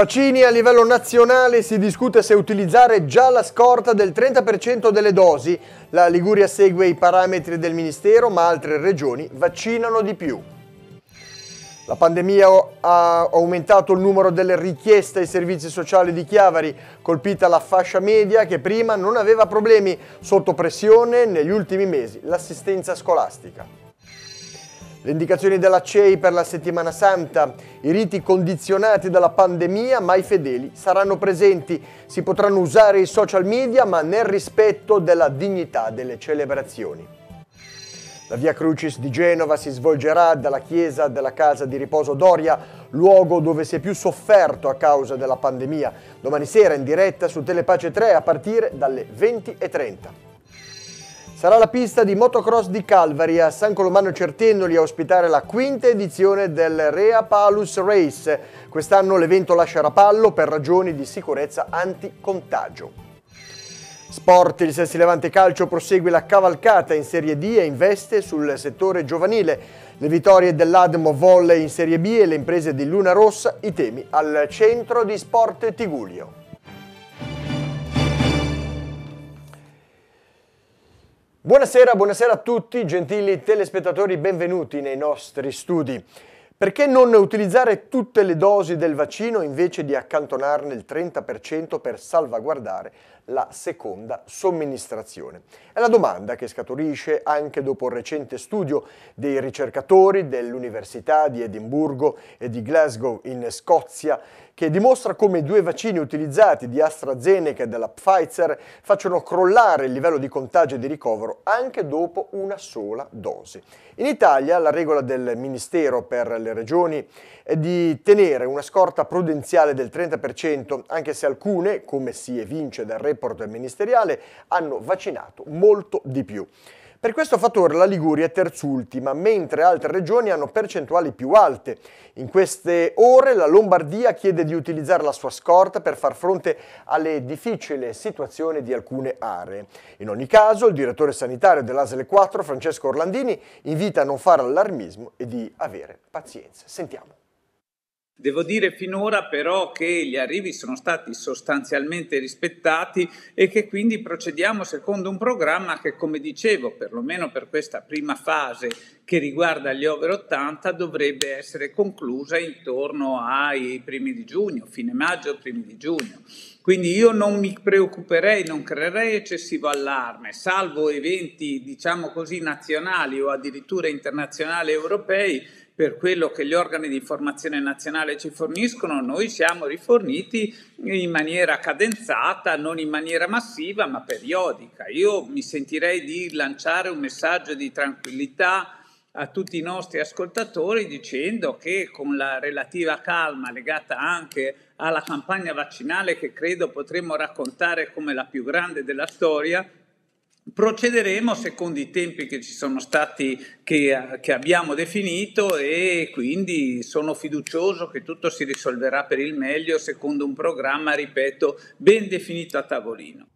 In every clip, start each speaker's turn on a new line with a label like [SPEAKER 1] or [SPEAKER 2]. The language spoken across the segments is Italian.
[SPEAKER 1] vaccini a livello nazionale si discute se utilizzare già la scorta del 30% delle dosi. La Liguria segue i parametri del Ministero, ma altre regioni vaccinano di più. La pandemia ha aumentato il numero delle richieste ai servizi sociali di Chiavari, colpita la fascia media che prima non aveva problemi sotto pressione negli ultimi mesi l'assistenza scolastica. Le indicazioni della CEI per la settimana santa, i riti condizionati dalla pandemia, ma i fedeli saranno presenti, si potranno usare i social media, ma nel rispetto della dignità delle celebrazioni. La Via Crucis di Genova si svolgerà dalla chiesa della casa di riposo Doria, luogo dove si è più sofferto a causa della pandemia, domani sera in diretta su Telepace 3 a partire dalle 20.30. Sarà la pista di motocross di Calvary a San Colomano Certendoli a ospitare la quinta edizione del Rea Palus Race. Quest'anno l'evento lascia Rapallo per ragioni di sicurezza anticontagio. Sport, il Sessi Levante Calcio prosegue la cavalcata in Serie D e investe sul settore giovanile. Le vittorie dell'Admo Volley in Serie B e le imprese di Luna Rossa, i temi al centro di Sport Tigulio. Buonasera, buonasera a tutti, gentili telespettatori, benvenuti nei nostri studi. Perché non utilizzare tutte le dosi del vaccino invece di accantonarne il 30% per salvaguardare la seconda somministrazione? È la domanda che scaturisce anche dopo il recente studio dei ricercatori dell'Università di Edimburgo e di Glasgow in Scozia che dimostra come i due vaccini utilizzati di AstraZeneca e della Pfizer facciano crollare il livello di contagio e di ricovero anche dopo una sola dose. In Italia la regola del Ministero per le Regioni è di tenere una scorta prudenziale del 30%, anche se alcune, come si evince dal report ministeriale, hanno vaccinato molto di più. Per questo fattore la Liguria è terzultima, mentre altre regioni hanno percentuali più alte. In queste ore la Lombardia chiede di utilizzare la sua scorta per far fronte alle difficili situazioni di alcune aree. In ogni caso, il direttore sanitario dell'Asle 4, Francesco Orlandini, invita a non fare allarmismo e di avere pazienza. Sentiamo.
[SPEAKER 2] Devo dire finora però che gli arrivi sono stati sostanzialmente rispettati e che quindi procediamo secondo un programma che, come dicevo, perlomeno per questa prima fase che riguarda gli over 80 dovrebbe essere conclusa intorno ai primi di giugno, fine maggio, primi di giugno. Quindi io non mi preoccuperei, non creerei eccessivo allarme, salvo eventi, diciamo così, nazionali o addirittura internazionali europei per quello che gli organi di informazione nazionale ci forniscono, noi siamo riforniti in maniera cadenzata, non in maniera massiva, ma periodica. Io mi sentirei di lanciare un messaggio di tranquillità a tutti i nostri ascoltatori dicendo che con la relativa calma legata anche alla campagna vaccinale che credo potremmo raccontare come la più grande della storia, procederemo secondo i tempi che ci sono stati, che, che, abbiamo definito e quindi sono fiducioso che tutto si risolverà per il meglio secondo un programma, ripeto, ben definito a tavolino.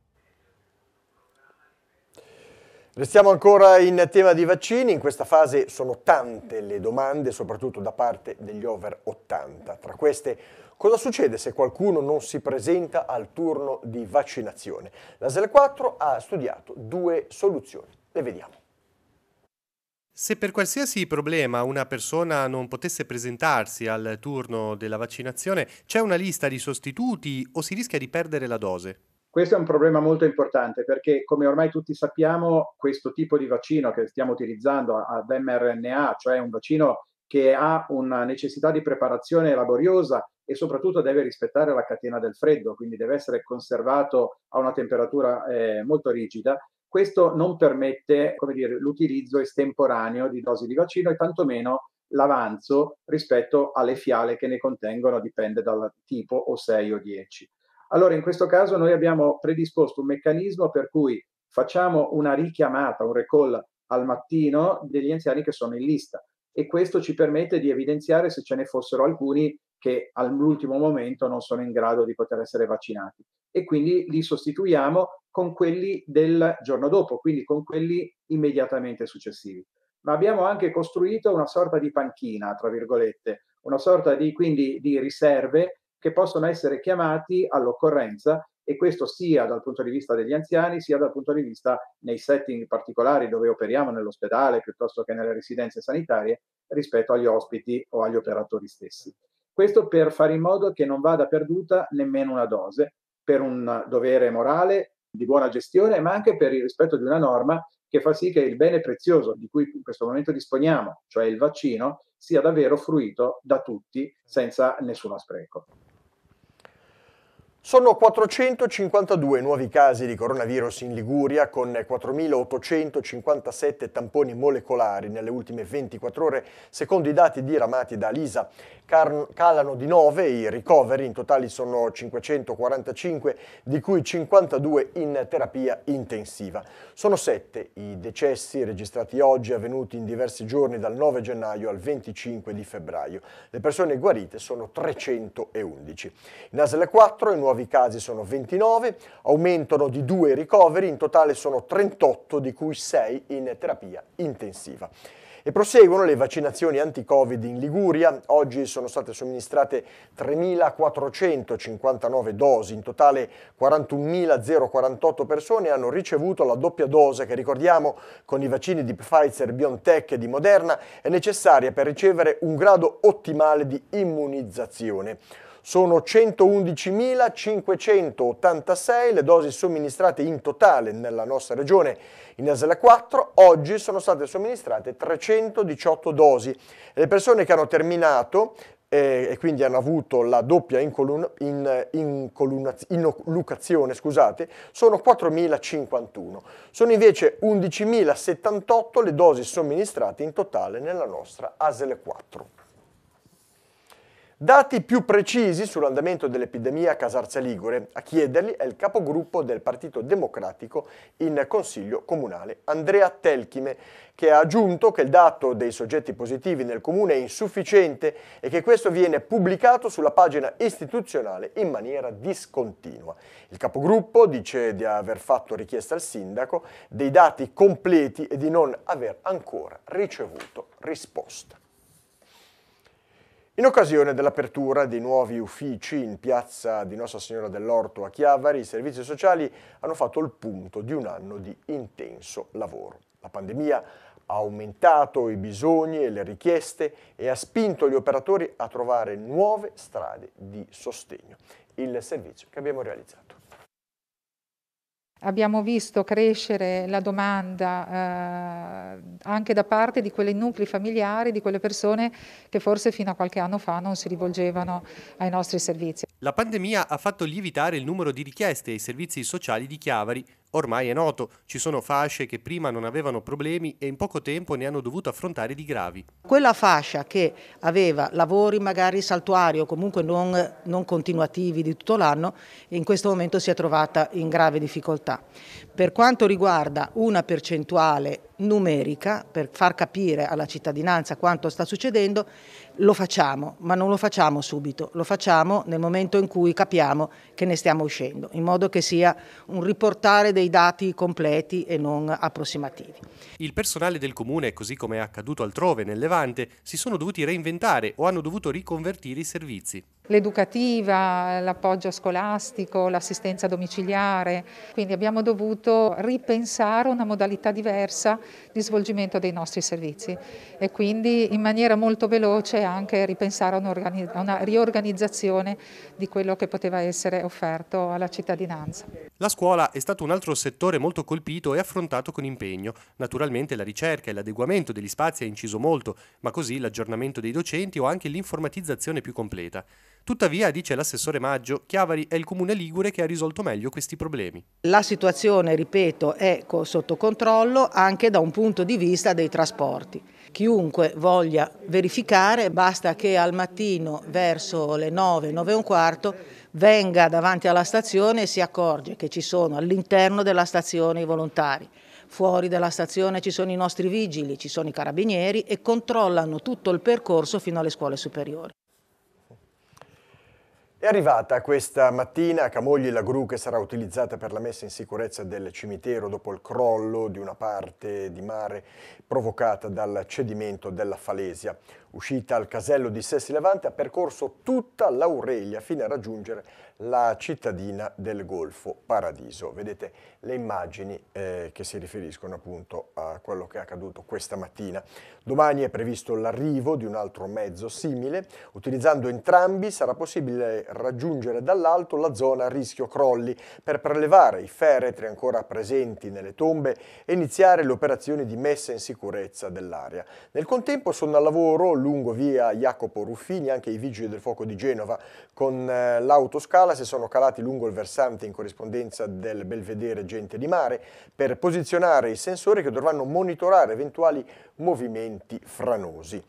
[SPEAKER 1] Restiamo ancora in tema di vaccini, in questa fase sono tante le domande, soprattutto da parte degli over 80. Tra queste Cosa succede se qualcuno non si presenta al turno di vaccinazione? La L'ASL 4 ha studiato due soluzioni. Le vediamo.
[SPEAKER 3] Se per qualsiasi problema una persona non potesse presentarsi al turno della vaccinazione, c'è una lista di sostituti o si rischia di perdere la dose?
[SPEAKER 4] Questo è un problema molto importante perché, come ormai tutti sappiamo, questo tipo di vaccino che stiamo utilizzando ad mRNA, cioè un vaccino che ha una necessità di preparazione laboriosa e soprattutto deve rispettare la catena del freddo, quindi deve essere conservato a una temperatura eh, molto rigida. Questo non permette come dire, l'utilizzo estemporaneo di dosi di vaccino e tantomeno l'avanzo rispetto alle fiale che ne contengono, dipende dal tipo o 6 o 10. Allora in questo caso noi abbiamo predisposto un meccanismo per cui facciamo una richiamata, un recall al mattino degli anziani che sono in lista e questo ci permette di evidenziare se ce ne fossero alcuni che all'ultimo momento non sono in grado di poter essere vaccinati e quindi li sostituiamo con quelli del giorno dopo, quindi con quelli immediatamente successivi. Ma abbiamo anche costruito una sorta di panchina, tra virgolette, una sorta di, quindi, di riserve che possono essere chiamati all'occorrenza e questo sia dal punto di vista degli anziani sia dal punto di vista nei setting particolari dove operiamo nell'ospedale piuttosto che nelle residenze sanitarie rispetto agli ospiti o agli operatori stessi. Questo per fare in modo che non vada perduta nemmeno una dose per un dovere morale di buona gestione, ma anche per il rispetto di una norma che fa sì che il bene prezioso di cui in questo momento disponiamo,
[SPEAKER 1] cioè il vaccino, sia davvero fruito da tutti senza nessuno spreco. Sono 452 nuovi casi di coronavirus in Liguria con 4.857 tamponi molecolari nelle ultime 24 ore, secondo i dati diramati da Lisa. calano di 9 i ricoveri, in totale sono 545, di cui 52 in terapia intensiva. Sono 7 i decessi registrati oggi avvenuti in diversi giorni dal 9 gennaio al 25 di febbraio. Le persone guarite sono 311. In Asle 4 i nuovi nuovi casi sono 29, aumentano di 2 i ricoveri, in totale sono 38, di cui 6 in terapia intensiva. E proseguono le vaccinazioni anti-Covid in Liguria. Oggi sono state somministrate 3.459 dosi, in totale 41.048 persone hanno ricevuto la doppia dose che ricordiamo con i vaccini di Pfizer, BioNTech e di Moderna è necessaria per ricevere un grado ottimale di immunizzazione sono 111.586 le dosi somministrate in totale nella nostra regione in ASL 4, oggi sono state somministrate 318 dosi. Le persone che hanno terminato eh, e quindi hanno avuto la doppia incolun- inoculazione, scusate, sono 4.051. Sono invece 11.078 le dosi somministrate in totale nella nostra ASL 4. Dati più precisi sull'andamento dell'epidemia a Casarza Ligure, a chiederli è il capogruppo del Partito Democratico in Consiglio Comunale, Andrea Telchime, che ha aggiunto che il dato dei soggetti positivi nel comune è insufficiente e che questo viene pubblicato sulla pagina istituzionale in maniera discontinua. Il capogruppo dice di aver fatto richiesta al sindaco dei dati completi e di non aver ancora ricevuto risposta. In occasione dell'apertura dei nuovi uffici in piazza di Nostra Signora dell'Orto a Chiavari, i servizi sociali hanno fatto il punto di un anno di intenso lavoro. La pandemia ha aumentato i bisogni e le richieste e ha spinto gli operatori a trovare nuove strade di sostegno. Il servizio che abbiamo realizzato
[SPEAKER 5] abbiamo visto crescere la domanda eh, anche da parte di quei nuclei familiari, di quelle persone che forse fino a qualche anno fa non si rivolgevano ai nostri servizi.
[SPEAKER 3] La pandemia ha fatto lievitare il numero di richieste ai servizi sociali di Chiavari, Ormai è noto, ci sono fasce che prima non avevano problemi e in poco tempo ne hanno dovuto affrontare di gravi.
[SPEAKER 5] Quella fascia che aveva lavori magari saltuari o comunque non, non continuativi di tutto l'anno, in questo momento si è trovata in grave difficoltà. Per quanto riguarda una percentuale numerica, per far capire alla cittadinanza quanto sta succedendo, lo facciamo, ma non lo facciamo subito, lo facciamo nel momento in cui capiamo che ne stiamo uscendo, in modo che sia un riportare dei dati completi e non approssimativi.
[SPEAKER 3] Il personale del comune, così come è accaduto altrove nel Levante, si sono dovuti reinventare o hanno dovuto riconvertire i servizi
[SPEAKER 5] l'educativa, l'appoggio scolastico, l'assistenza domiciliare. Quindi abbiamo dovuto ripensare una modalità diversa di svolgimento dei nostri servizi e quindi in maniera molto veloce anche ripensare a una riorganizzazione di quello che poteva essere offerto alla cittadinanza.
[SPEAKER 3] La scuola è stato un altro settore molto colpito e affrontato con impegno. Naturalmente la ricerca e l'adeguamento degli spazi ha inciso molto, ma così l'aggiornamento dei docenti o anche l'informatizzazione più completa. Tuttavia, dice l'assessore Maggio, Chiavari è il comune ligure che ha risolto meglio questi problemi.
[SPEAKER 5] La situazione, ripeto, è sotto controllo anche da un punto di vista dei trasporti. Chiunque voglia verificare, basta che al mattino verso le 9, 9 e un quarto venga davanti alla stazione e si accorge che ci sono all'interno della stazione i volontari. Fuori dalla stazione ci sono i nostri vigili, ci sono i carabinieri e controllano tutto il percorso fino alle scuole superiori.
[SPEAKER 1] È arrivata questa mattina a Camogli la gru che sarà utilizzata per la messa in sicurezza del cimitero dopo il crollo di una parte di mare provocata dal cedimento della falesia uscita al casello di Sessi Levante, ha percorso tutta l'Aurelia fino a raggiungere la cittadina del Golfo Paradiso. Vedete le immagini eh, che si riferiscono appunto a quello che è accaduto questa mattina. Domani è previsto l'arrivo di un altro mezzo simile. Utilizzando entrambi sarà possibile raggiungere dall'alto la zona a rischio crolli per prelevare i feretri ancora presenti nelle tombe e iniziare le operazioni di messa in sicurezza dell'area. Nel contempo sono al lavoro lungo via Jacopo Ruffini, anche i vigili del fuoco di Genova con eh, l'autoscala si sono calati lungo il versante in corrispondenza del belvedere Gente di Mare per posizionare i sensori che dovranno monitorare eventuali movimenti franosi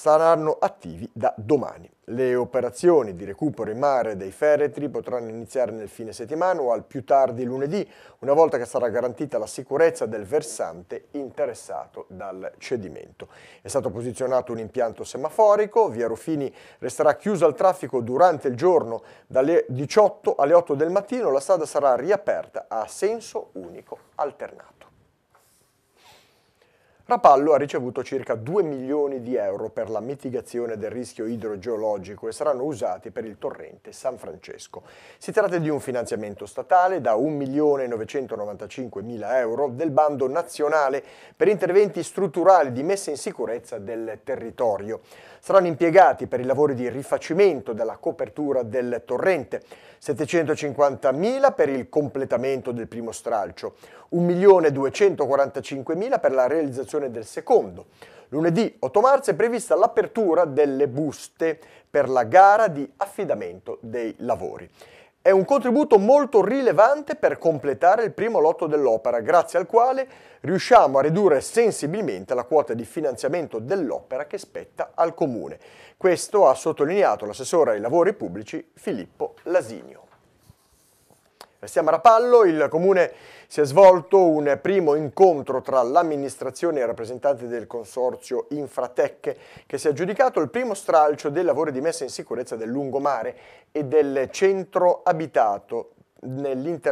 [SPEAKER 1] saranno attivi da domani. Le operazioni di recupero in mare dei feretri potranno iniziare nel fine settimana o al più tardi lunedì, una volta che sarà garantita la sicurezza del versante interessato dal cedimento. È stato posizionato un impianto semaforico, via Rufini resterà chiusa al traffico durante il giorno dalle 18 alle 8 del mattino, la strada sarà riaperta a senso unico alternato. Rapallo ha ricevuto circa 2 milioni di euro per la mitigazione del rischio idrogeologico e saranno usati per il torrente San Francesco. Si tratta di un finanziamento statale da 1.995.000 euro del bando nazionale per interventi strutturali di messa in sicurezza del territorio saranno impiegati per i lavori di rifacimento della copertura del torrente, 750.000 per il completamento del primo stralcio, 1.245.000 per la realizzazione del secondo. Lunedì 8 marzo è prevista l'apertura delle buste per la gara di affidamento dei lavori. È un contributo molto rilevante per completare il primo lotto dell'opera, grazie al quale riusciamo a ridurre sensibilmente la quota di finanziamento dell'opera che spetta al Comune. Questo ha sottolineato l'assessore ai lavori pubblici Filippo Lasinio. Restiamo a Rapallo, il Comune si è svolto un primo incontro tra l'amministrazione e i rappresentanti del consorzio Infratec che si è aggiudicato il primo stralcio dei lavori di messa in sicurezza del lungomare e del centro abitato nell'ambito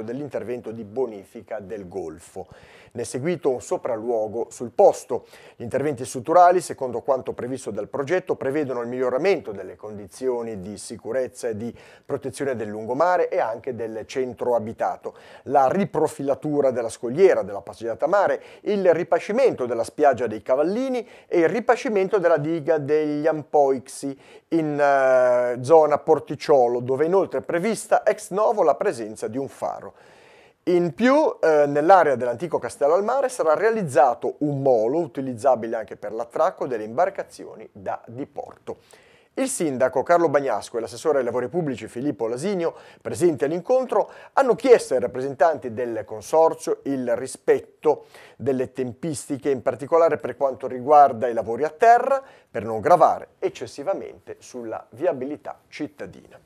[SPEAKER 1] nell dell'intervento di bonifica del Golfo. Ne è seguito un sopralluogo sul posto. Gli interventi strutturali, secondo quanto previsto dal progetto, prevedono il miglioramento delle condizioni di sicurezza e di protezione del lungomare e anche del centro abitato, la riprofilatura della scogliera della passeggiata mare, il ripascimento della spiaggia dei Cavallini e il ripascimento della diga degli Ampoixi in eh, zona Porticiolo, dove inoltre è prevista ex novo la presenza di un faro. In più, eh, nell'area dell'antico castello al mare sarà realizzato un molo utilizzabile anche per l'attracco delle imbarcazioni da diporto. Il sindaco Carlo Bagnasco e l'assessore ai lavori pubblici Filippo Lasinio, presenti all'incontro, hanno chiesto ai rappresentanti del consorzio il rispetto delle tempistiche, in particolare per quanto riguarda i lavori a terra, per non gravare eccessivamente sulla viabilità cittadina.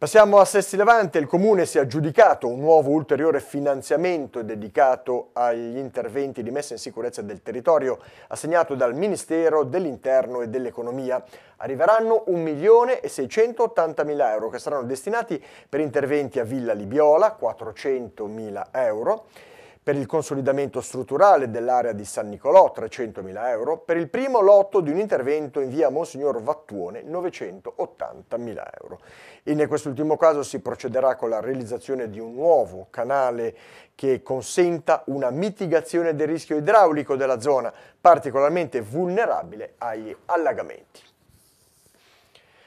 [SPEAKER 1] Passiamo a Sessi Levante, il Comune si è aggiudicato un nuovo ulteriore finanziamento dedicato agli interventi di messa in sicurezza del territorio assegnato dal Ministero dell'Interno e dell'Economia. Arriveranno 1.680.000 euro che saranno destinati per interventi a Villa Libiola, 400.000 euro, per il consolidamento strutturale dell'area di San Nicolò 300.000 euro, per il primo lotto di un intervento in via Monsignor Vattuone 980.000 euro. E In quest'ultimo caso si procederà con la realizzazione di un nuovo canale che consenta una mitigazione del rischio idraulico della zona, particolarmente vulnerabile agli allagamenti.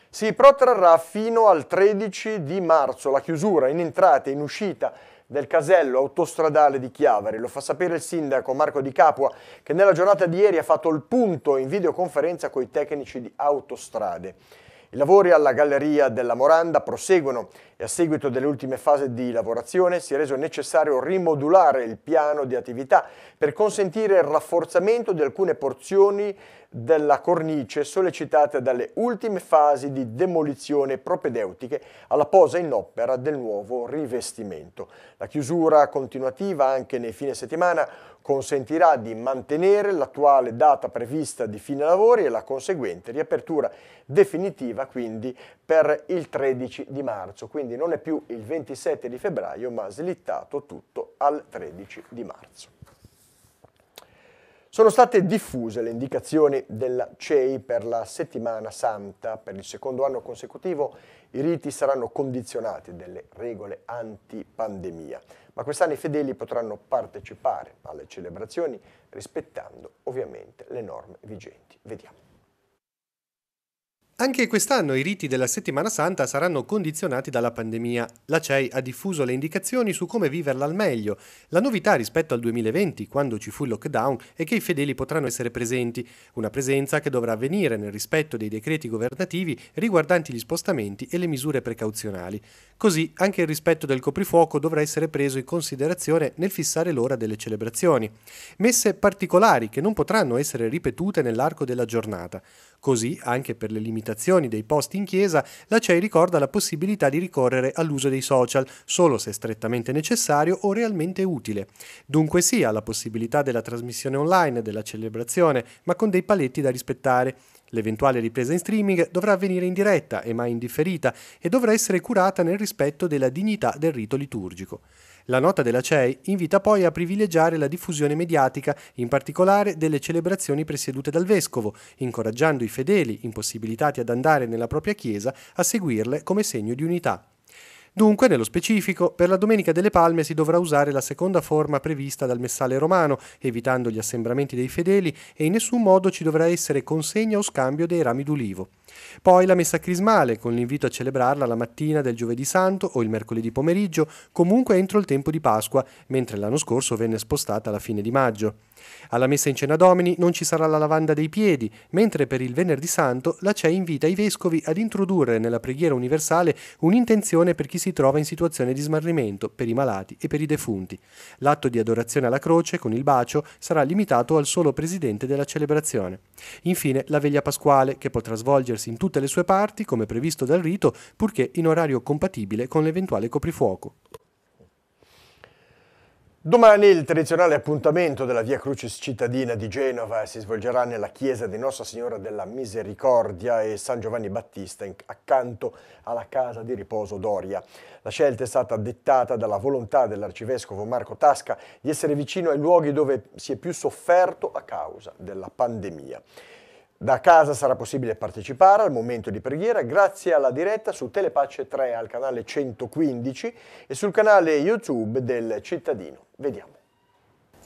[SPEAKER 1] Si protrarrà fino al 13 di marzo la chiusura in entrata e in uscita del casello autostradale di Chiavari. Lo fa sapere il sindaco Marco Di Capua che nella giornata di ieri ha fatto il punto in videoconferenza con i tecnici di autostrade. I lavori alla Galleria della Moranda proseguono e a seguito delle ultime fasi di lavorazione si è reso necessario rimodulare il piano di attività per consentire il rafforzamento di alcune porzioni della cornice sollecitate dalle ultime fasi di demolizione propedeutiche alla posa in opera del nuovo rivestimento. La chiusura continuativa anche nei fine settimana consentirà di mantenere l'attuale data prevista di fine lavori e la conseguente riapertura definitiva quindi per il 13 di marzo, quindi non è più il 27 di febbraio ma slittato tutto al 13 di marzo. Sono state diffuse le indicazioni della CEI per la settimana santa, per il secondo anno consecutivo i riti saranno condizionati dalle regole anti-pandemia, ma quest'anno i fedeli potranno partecipare alle celebrazioni rispettando ovviamente le norme vigenti. Vediamo.
[SPEAKER 3] Anche quest'anno i riti della settimana santa saranno condizionati dalla pandemia. La CEI ha diffuso le indicazioni su come viverla al meglio. La novità rispetto al 2020, quando ci fu il lockdown, è che i fedeli potranno essere presenti, una presenza che dovrà avvenire nel rispetto dei decreti governativi riguardanti gli spostamenti e le misure precauzionali. Così anche il rispetto del coprifuoco dovrà essere preso in considerazione nel fissare l'ora delle celebrazioni. Messe particolari che non potranno essere ripetute nell'arco della giornata. Così, anche per le limitazioni dei posti in chiesa, la CEI ricorda la possibilità di ricorrere all'uso dei social solo se strettamente necessario o realmente utile. Dunque sì la possibilità della trasmissione online della celebrazione, ma con dei paletti da rispettare. L'eventuale ripresa in streaming dovrà avvenire in diretta e mai indifferita e dovrà essere curata nel rispetto della dignità del rito liturgico. La nota della CEI invita poi a privilegiare la diffusione mediatica, in particolare delle celebrazioni presiedute dal vescovo, incoraggiando i fedeli, impossibilitati ad andare nella propria chiesa, a seguirle come segno di unità. Dunque, nello specifico, per la Domenica delle Palme si dovrà usare la seconda forma prevista dal messale romano, evitando gli assembramenti dei fedeli e in nessun modo ci dovrà essere consegna o scambio dei rami d'ulivo. Poi la messa crismale, con l'invito a celebrarla la mattina del giovedì santo o il mercoledì pomeriggio, comunque entro il tempo di Pasqua, mentre l'anno scorso venne spostata alla fine di maggio. Alla messa in cena domini non ci sarà la lavanda dei piedi, mentre per il venerdì santo la CE invita i vescovi ad introdurre nella preghiera universale un'intenzione per chi si trova in situazione di smarrimento, per i malati e per i defunti. L'atto di adorazione alla croce, con il bacio, sarà limitato al solo presidente della celebrazione. Infine la veglia pasquale, che potrà svolgersi in tutte le sue parti, come previsto dal rito, purché in orario compatibile con l'eventuale coprifuoco. Domani
[SPEAKER 1] il tradizionale
[SPEAKER 3] appuntamento della Via Crucis cittadina di
[SPEAKER 1] Genova si svolgerà nella chiesa di Nostra Signora della Misericordia e San Giovanni Battista accanto alla casa di riposo Doria. La scelta è stata dettata dalla volontà dell'arcivescovo Marco Tasca di essere vicino ai luoghi dove si è più sofferto a causa della pandemia. Da casa sarà possibile partecipare al momento di preghiera grazie alla diretta su Telepace 3 al canale 115 e sul canale YouTube del cittadino. vediamo.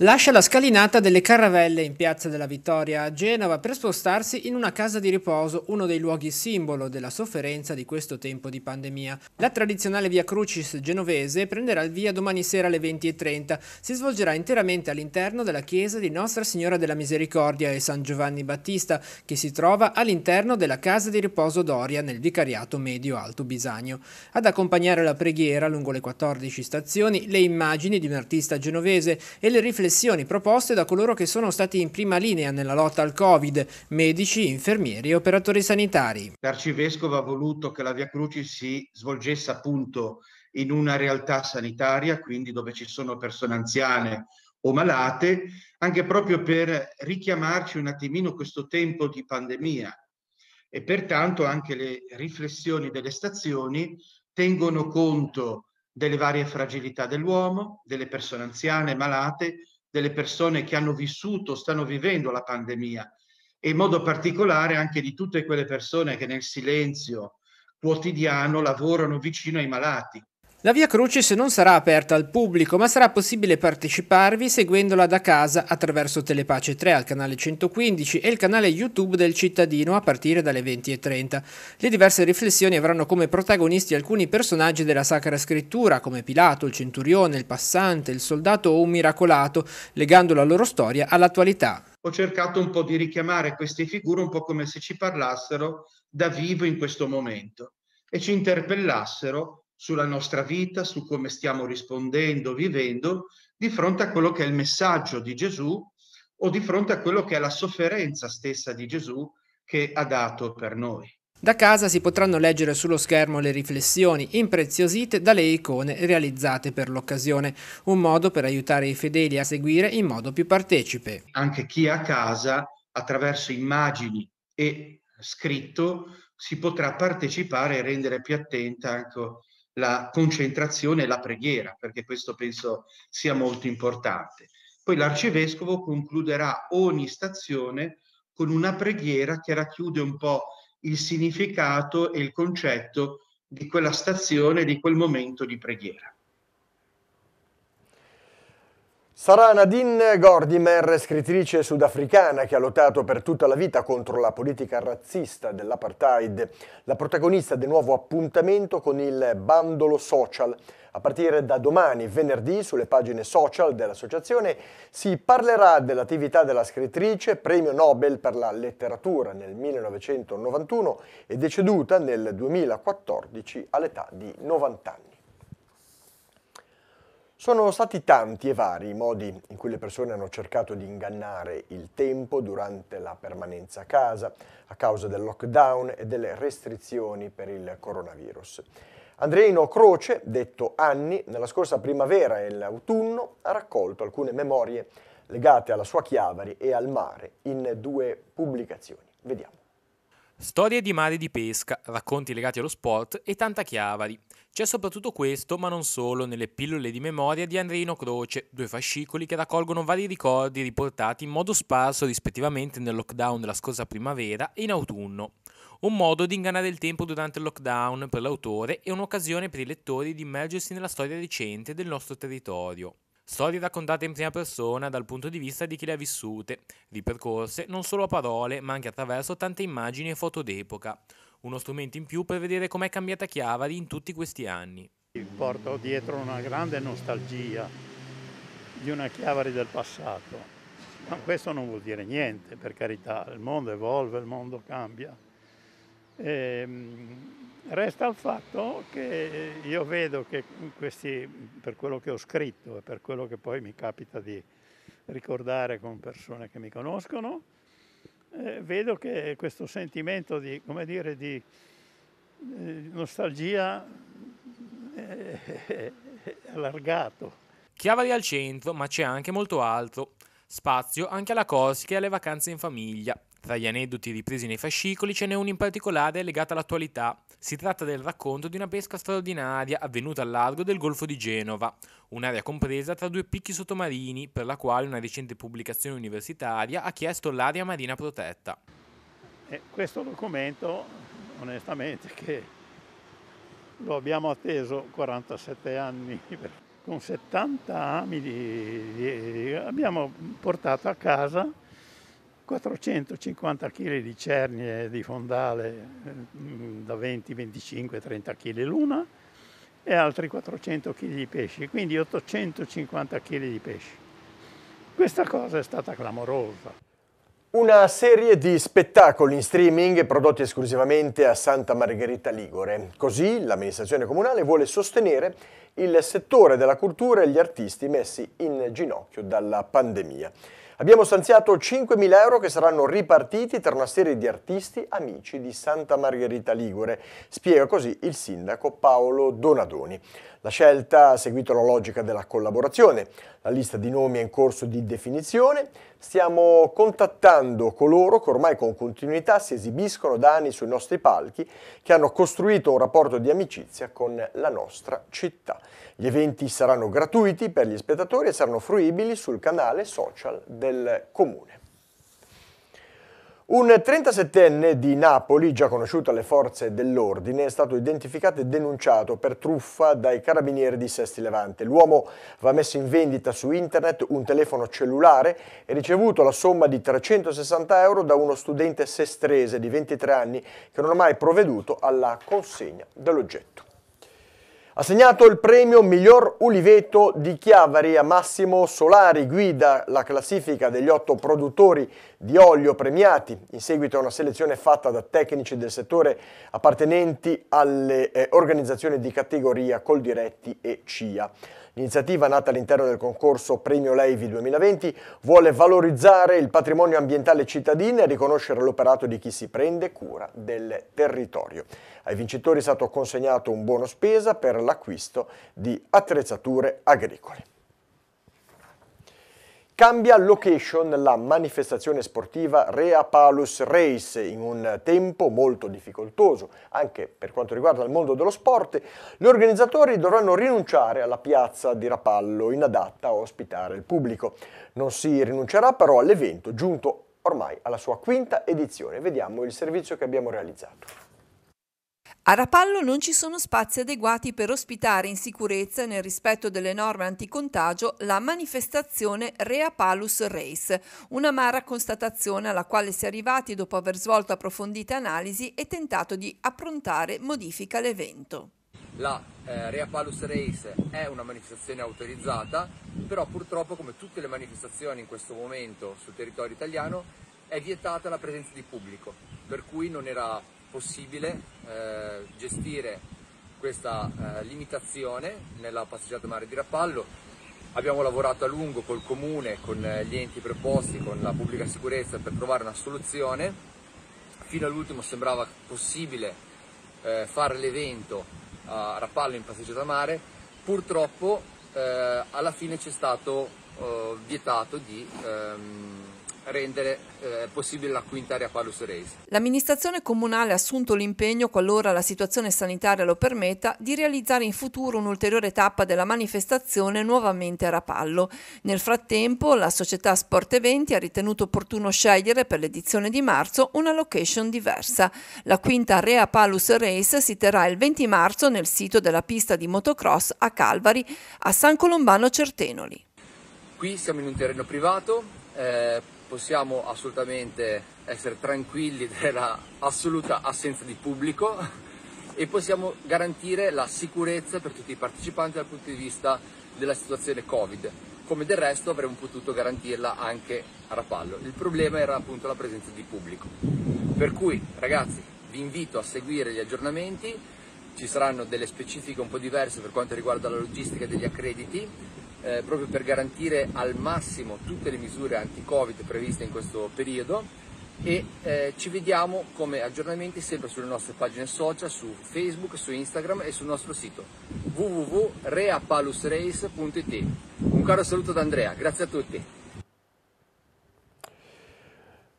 [SPEAKER 6] Lascia la scalinata delle Carravelle in Piazza della Vittoria a Genova per spostarsi in una casa di riposo, uno dei luoghi simbolo della sofferenza di questo tempo di pandemia. La tradizionale via Crucis genovese prenderà il via domani sera alle 20.30. Si svolgerà interamente all'interno della chiesa di Nostra Signora della Misericordia e San Giovanni Battista, che si trova all'interno della casa di riposo Doria nel vicariato medio-alto Bisagno. Ad accompagnare la preghiera lungo le 14 stazioni le immagini di un artista genovese e le riflessioni riflessioni proposte da coloro che sono stati in prima linea nella lotta al Covid, medici, infermieri e operatori sanitari.
[SPEAKER 7] L'arcivescovo ha voluto che la Via Cruci si svolgesse appunto in una realtà sanitaria, quindi dove ci sono persone anziane o malate, anche proprio per richiamarci un attimino questo tempo di pandemia e pertanto anche le riflessioni delle stazioni tengono conto delle varie fragilità dell'uomo, delle persone anziane, malate, delle persone che hanno vissuto, stanno vivendo la pandemia e in modo particolare anche di tutte quelle persone che nel silenzio quotidiano lavorano vicino ai malati.
[SPEAKER 6] La Via Crucis non sarà aperta al pubblico, ma sarà possibile parteciparvi seguendola da casa attraverso Telepace 3 al canale 115 e il canale YouTube del cittadino a partire dalle 20.30. Le diverse riflessioni avranno come protagonisti alcuni personaggi della Sacra Scrittura, come Pilato, il centurione, il passante, il soldato o un miracolato, legando la loro storia all'attualità. Ho
[SPEAKER 7] cercato un po' di richiamare queste figure un po' come se ci parlassero da vivo in questo momento e ci interpellassero sulla nostra vita, su come stiamo rispondendo, vivendo, di fronte a quello che è il messaggio di Gesù o di fronte a quello che è la sofferenza stessa di Gesù che ha dato per noi.
[SPEAKER 6] Da casa si potranno leggere sullo schermo le riflessioni impreziosite dalle icone realizzate per l'occasione, un modo per aiutare i fedeli a seguire in modo più partecipe. Anche chi è a
[SPEAKER 7] casa, attraverso immagini e scritto, si potrà partecipare e rendere più attenta anche ecco, la concentrazione e la preghiera, perché questo penso sia molto importante. Poi l'arcivescovo concluderà ogni stazione con una preghiera che racchiude un po' il significato e il concetto di quella stazione, di quel momento di preghiera.
[SPEAKER 1] Sarà Nadine Gordimer, scrittrice sudafricana che ha lottato per tutta la vita contro la politica razzista dell'apartheid, la protagonista del nuovo appuntamento con il bandolo social. A partire da domani, venerdì, sulle pagine social dell'associazione si parlerà dell'attività della scrittrice, premio Nobel per la letteratura nel 1991 e deceduta nel 2014 all'età di 90 anni. Sono stati tanti e vari i modi in cui le persone hanno cercato di ingannare il tempo durante la permanenza a casa a causa del lockdown e delle restrizioni per il coronavirus. Andreino Croce, detto Anni, nella scorsa primavera e l'autunno ha raccolto alcune memorie legate alla sua Chiavari e al mare in due pubblicazioni. Vediamo.
[SPEAKER 8] Storie di mare di pesca, racconti legati allo sport e tanta chiavari. C'è soprattutto questo, ma non solo, nelle pillole di memoria di Andrino Croce, due fascicoli che raccolgono vari ricordi riportati in modo sparso rispettivamente nel lockdown della scorsa primavera e in autunno. Un modo di ingannare il tempo durante il lockdown per l'autore e un'occasione per i lettori di immergersi nella storia recente del nostro territorio. Storie raccontate in prima persona dal punto di vista di chi le ha vissute, ripercorse non solo a parole ma anche attraverso tante immagini e foto d'epoca. Uno strumento in più per vedere com'è cambiata Chiavari in tutti questi
[SPEAKER 9] anni. Porto dietro una grande nostalgia di una Chiavari del passato, ma questo non vuol dire niente, per carità, il mondo evolve, il mondo cambia. E, ehm, Resta il fatto che io vedo che questi, per quello che ho scritto e per quello che poi mi capita di ricordare con persone che mi conoscono, eh, vedo che questo sentimento di, dire, di eh, nostalgia eh, è allargato.
[SPEAKER 8] Chiavari al centro, ma c'è anche molto altro. Spazio anche alla Corsica e alle vacanze in famiglia. Tra gli aneddoti ripresi nei fascicoli ce n'è uno in particolare legato all'attualità. Si tratta del racconto di una pesca straordinaria avvenuta al largo del Golfo di Genova, un'area compresa tra due picchi sottomarini per la quale una recente pubblicazione universitaria ha chiesto l'area marina protetta.
[SPEAKER 9] E questo documento, onestamente, che lo abbiamo atteso 47 anni, con 70 anni di, di, abbiamo portato a casa 450 kg di cernie di fondale mm, da 20, 25, 30 kg l'una e altri 400 kg di pesci, quindi 850 kg di pesci. Questa cosa è stata clamorosa.
[SPEAKER 1] Una serie di spettacoli in streaming prodotti esclusivamente a Santa Margherita Ligure. Così l'amministrazione comunale vuole sostenere il settore della cultura e gli artisti messi in ginocchio dalla pandemia. Abbiamo stanziato 5.000 euro che saranno ripartiti tra una serie di artisti amici di Santa Margherita Ligure, spiega così il sindaco Paolo Donadoni. La scelta ha seguito la logica della collaborazione, la lista di nomi è in corso di definizione, stiamo contattando coloro che ormai con continuità si esibiscono da anni sui nostri palchi, che hanno costruito un rapporto di amicizia con la nostra città. Gli eventi saranno gratuiti per gli spettatori e saranno fruibili sul canale social del comune. Un 37enne di Napoli, già conosciuto alle forze dell'ordine, è stato identificato e denunciato per truffa dai carabinieri di Sesti Levante. L'uomo aveva messo in vendita su internet un telefono cellulare e ricevuto la somma di 360 euro da uno studente sestrese di 23 anni che non ha mai provveduto alla consegna dell'oggetto. Ha segnato il premio miglior uliveto di Chiavari a Massimo Solari, guida la classifica degli otto produttori di olio premiati, in seguito a una selezione fatta da tecnici del settore appartenenti alle eh, organizzazioni di categoria Coldiretti e CIA. L'iniziativa, nata all'interno del concorso Premio Leivi 2020, vuole valorizzare il patrimonio ambientale cittadino e riconoscere l'operato di chi si prende cura del territorio. Ai vincitori è stato consegnato un buono spesa per l'acquisto di attrezzature agricole. Cambia location la manifestazione sportiva Rea Palus Race in un tempo molto difficoltoso anche per quanto riguarda il mondo dello sport. Gli organizzatori dovranno rinunciare alla piazza di Rapallo inadatta a ospitare il pubblico. Non si rinuncerà però all'evento giunto ormai alla sua quinta edizione. Vediamo il servizio che abbiamo realizzato.
[SPEAKER 5] A Rapallo non ci sono spazi adeguati per ospitare in sicurezza e nel rispetto delle norme anticontagio la manifestazione Rea Palus Race, una un'amara constatazione alla quale si è arrivati dopo aver svolto approfondite analisi e tentato di approntare modifica all'evento.
[SPEAKER 10] La eh, Palus Race è una manifestazione autorizzata, però purtroppo come tutte le manifestazioni in questo momento sul territorio italiano è vietata la presenza di pubblico, per cui non era possibile eh, gestire questa eh, limitazione nella passeggiata mare di Rappallo. Abbiamo lavorato a lungo col comune, con eh, gli enti preposti, con la pubblica sicurezza per trovare una soluzione. Fino all'ultimo sembrava possibile eh, fare l'evento a Rappallo in passeggiata mare. Purtroppo eh, alla fine c'è stato eh, vietato di ehm, rendere eh, possibile la quinta area Palus Race.
[SPEAKER 5] L'amministrazione comunale ha assunto l'impegno, qualora la situazione sanitaria lo permetta, di realizzare in futuro un'ulteriore tappa della manifestazione nuovamente a Rapallo. Nel frattempo la società Sport Eventi ha ritenuto opportuno scegliere per l'edizione di marzo una location diversa. La quinta Rea Palus Race si terrà il 20 marzo nel sito della pista di motocross a Calvari, a San Colombano Certenoli.
[SPEAKER 10] Qui siamo in un terreno privato, eh, possiamo assolutamente essere tranquilli della assoluta assenza di pubblico e possiamo garantire la sicurezza per tutti i partecipanti dal punto di vista della situazione Covid, come del resto avremmo potuto garantirla anche a Rapallo. Il problema era appunto la presenza di pubblico. Per cui, ragazzi, vi invito a seguire gli aggiornamenti, ci saranno delle specifiche un po' diverse per quanto riguarda la logistica degli accrediti, eh, proprio per garantire al massimo tutte le misure anti-Covid previste in questo periodo e eh, ci vediamo come aggiornamenti sempre sulle nostre pagine social, su Facebook, su Instagram e sul nostro sito www.reapalusrace.it. Un caro saluto da Andrea, grazie a tutti.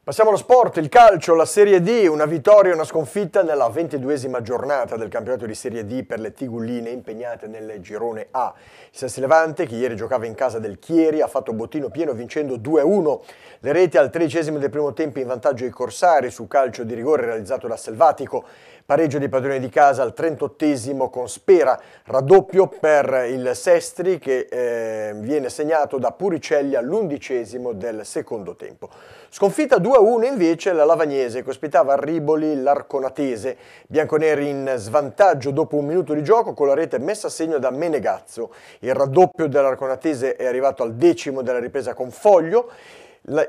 [SPEAKER 1] Passiamo allo sport, il calcio, la Serie D, una vittoria e una sconfitta nella ventiduesima giornata del campionato di Serie D per le Tiguline impegnate nel girone A. Il Sassi Levante, che ieri giocava in casa del Chieri, ha fatto bottino pieno vincendo 2-1. Le reti al tredicesimo del primo tempo in vantaggio ai Corsari su calcio di rigore realizzato da Selvatico. Pareggio dei padroni di casa al trentottesimo con Spera, raddoppio per il Sestri che eh, viene segnato da Puricelli all'undicesimo del secondo tempo. Sconfitta 2-1 invece la Lavagnese che ospitava Riboli l'Arconatese. Bianconeri in svantaggio dopo un minuto di gioco con la rete messa a segno da Menegazzo. Il raddoppio dell'Arconatese è arrivato al decimo della ripresa con Foglio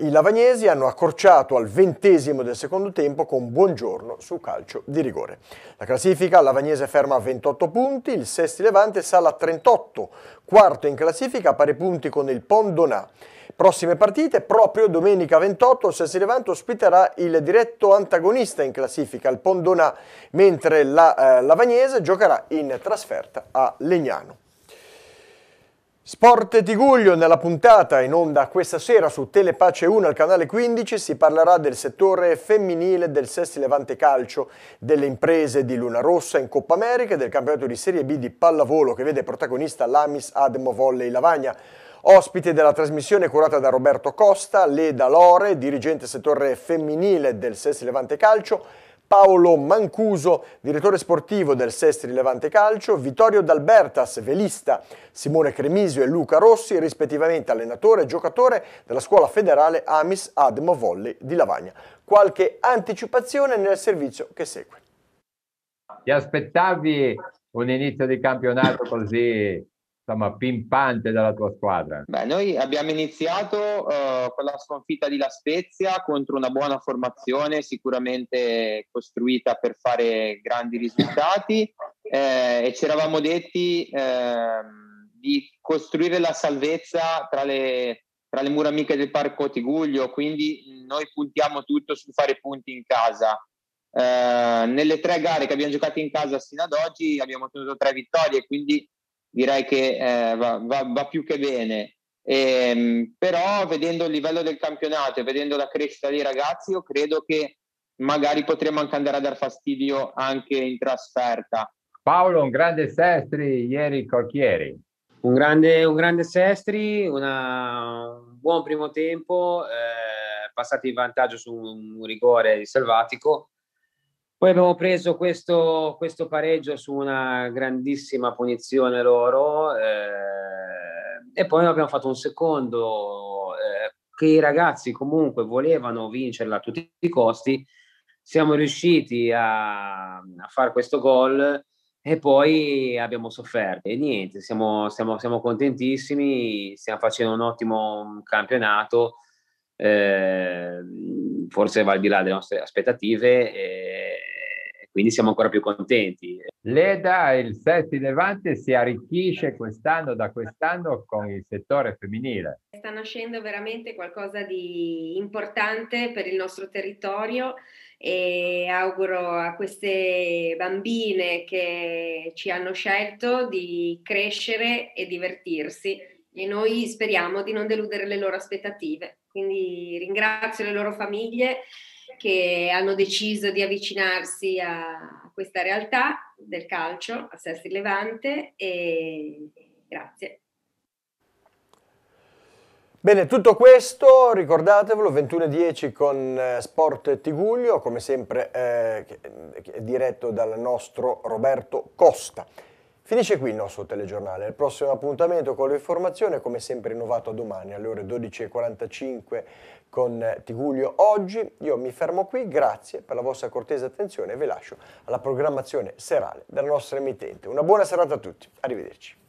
[SPEAKER 1] i lavagnesi hanno accorciato al ventesimo del secondo tempo con buongiorno su calcio di rigore. La classifica, lavagnese ferma a 28 punti, il Sesti Levante sala a 38, quarto in classifica a pari punti con il Pondonà. Prossime partite, proprio domenica 28, il Sesti Levante ospiterà il diretto antagonista in classifica, il Pondonà, mentre la eh, Lavagnese giocherà in trasferta a Legnano. Sport Tiguglio, nella puntata in onda questa sera su Telepace 1 al canale 15 si parlerà del settore femminile del Sesti Levante Calcio, delle imprese di Luna Rossa in Coppa America e del campionato di Serie B di pallavolo che vede protagonista l'Amis Admo Volley Lavagna. Ospite della trasmissione curata da Roberto Costa, Leda Lore, dirigente settore femminile del Sesti Levante Calcio, Paolo Mancuso, direttore sportivo del Sestri Levante Calcio, Vittorio D'Albertas, velista, Simone Cremisio e Luca Rossi, rispettivamente allenatore e giocatore della scuola federale Amis Admo Volley di Lavagna. Qualche anticipazione nel servizio che segue.
[SPEAKER 10] Ti aspettavi un inizio di campionato così insomma, pimpante della tua squadra? Beh,
[SPEAKER 4] noi abbiamo iniziato uh, con la sconfitta di La Spezia contro una buona formazione, sicuramente costruita per fare grandi risultati eh, e ci eravamo detti eh, di costruire la salvezza tra le, tra le mura amiche del Parco Tiguglio, quindi noi puntiamo tutto su fare punti in casa. Eh, nelle tre gare che abbiamo giocato in casa sino ad oggi abbiamo ottenuto tre vittorie, quindi direi che eh, va, va, va, più che bene. E, ehm, però vedendo il livello del campionato e vedendo la crescita dei ragazzi, io credo che magari potremmo anche andare a dar fastidio anche in trasferta.
[SPEAKER 10] Paolo, un grande Sestri ieri Corchieri. Un grande, un grande
[SPEAKER 6] Sestri, una, un buon primo tempo, eh, passato in vantaggio su un, un rigore di Selvatico poi abbiamo preso questo, questo pareggio su una grandissima punizione loro eh, e poi abbiamo fatto un secondo eh, che i ragazzi comunque volevano vincerla a tutti i costi. Siamo riusciti a, a fare questo gol e poi abbiamo sofferto e niente, siamo, siamo, siamo contentissimi, stiamo facendo un ottimo campionato, eh, forse va al di là delle nostre aspettative. Eh, quindi siamo ancora più contenti.
[SPEAKER 10] L'EDA, il Sesti Levante, si arricchisce quest'anno da quest'anno con il settore femminile.
[SPEAKER 5] Sta nascendo veramente qualcosa di importante per il nostro territorio e auguro a queste bambine che ci hanno scelto di crescere e divertirsi e noi speriamo di non deludere le loro aspettative. Quindi ringrazio le loro famiglie che hanno deciso di avvicinarsi a questa realtà del calcio, a Sestri Levante e grazie.
[SPEAKER 1] Bene, tutto questo, ricordatevelo, 21.10 con eh, Sport Tiguglio, come sempre eh, diretto dal nostro Roberto Costa. Finisce qui il nostro telegiornale. Il prossimo appuntamento con l'informazione, come sempre rinnovato a domani alle ore 12.45 con eh, Tigulio Oggi. Io mi fermo qui, grazie per la vostra cortese attenzione e vi lascio alla programmazione serale della nostra emittente. Una buona serata a tutti, arrivederci.